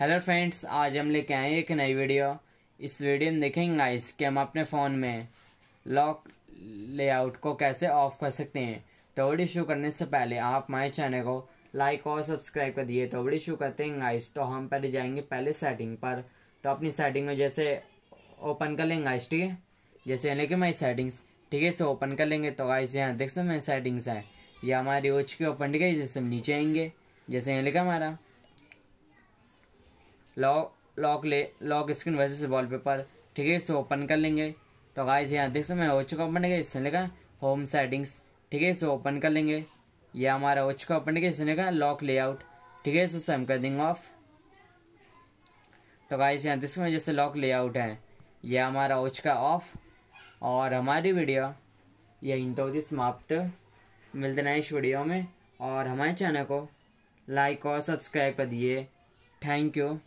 hello friends आज हम लेके आए एक नई वीडियो इस वीडियो में देखेंगे गाइस कि हम अपने फ़ोन में लॉक लेआउट को कैसे ऑफ कर सकते हैं तो वीडियो शुरू करने से पहले आप माई चैनल को लाइक और सब्सक्राइब कर दिए तो वीडियो शुरू करते हैं गाइस तो हम पहले जाएंगे पहले सेटिंग पर तो अपनी सेटिंग में जैसे ओपन कर लेंगे गाइस ठीक है जैसे लेके माई सेटिंग्स ठीक है इसे ओपन कर लेंगे तो गाइस यहाँ देख सकते मेरी सेटिंग्स हैं ये हमारी ओच की ओपन ठीक है जैसे हम नीचे आएंगे जैसे यहाँ लिखा हमारा लॉक लॉक ले लॉक स्क्रीन वैसे वॉलपेपर ठीक है इसे ओपन कर लेंगे तो गाइज यहाँ देख सकते हो चुका ओपन है इसने लिखा होम सेटिंग्स ठीक है इसे ओपन कर लेंगे ये हमारा हो चुका ओपन है इसने लगा लॉक लेआउट ठीक है इसे हम कर देंगे ऑफ तो गाइज यहाँ देख सकते जैसे लॉक लेआउट है यह हमारा हो चुका ऑफ और हमारी वीडियो यहीं तो होती समाप्त मिलते हैं इस वीडियो में और हमारे चैनल को लाइक और सब्सक्राइब कर दिए थैंक यू